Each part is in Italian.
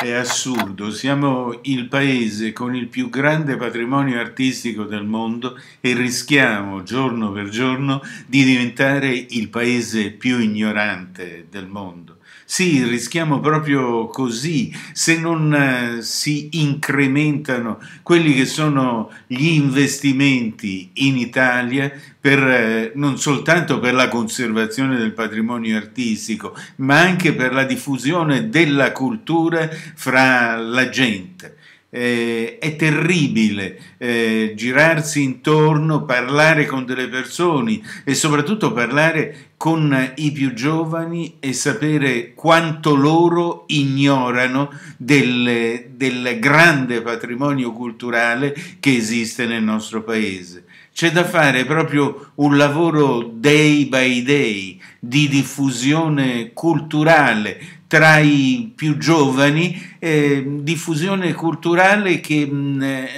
È assurdo, siamo il paese con il più grande patrimonio artistico del mondo e rischiamo giorno per giorno di diventare il paese più ignorante del mondo. Sì, rischiamo proprio così se non eh, si incrementano quelli che sono gli investimenti in Italia per, eh, non soltanto per la conservazione del patrimonio artistico, ma anche per la diffusione della cultura fra la gente eh, è terribile eh, girarsi intorno, parlare con delle persone e soprattutto parlare con i più giovani e sapere quanto loro ignorano del, del grande patrimonio culturale che esiste nel nostro paese. C'è da fare proprio un lavoro day by day di diffusione culturale, tra i più giovani, eh, diffusione culturale che mh, mm, eh,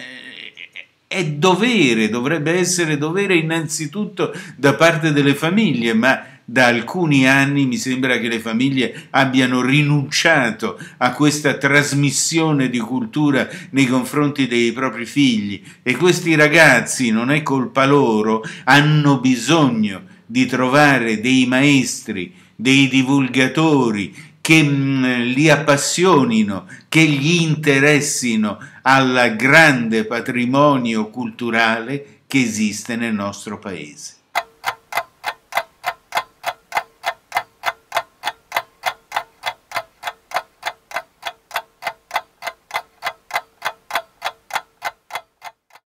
è dovere, dovrebbe essere dovere innanzitutto da parte delle famiglie, ma da alcuni anni mi sembra che le famiglie abbiano rinunciato a questa trasmissione di cultura nei confronti dei propri figli e questi ragazzi, non è colpa loro, hanno bisogno di trovare dei maestri, dei divulgatori, che mh, mm, li appassionino, che gli interessino al grande patrimonio culturale che esiste nel nostro paese.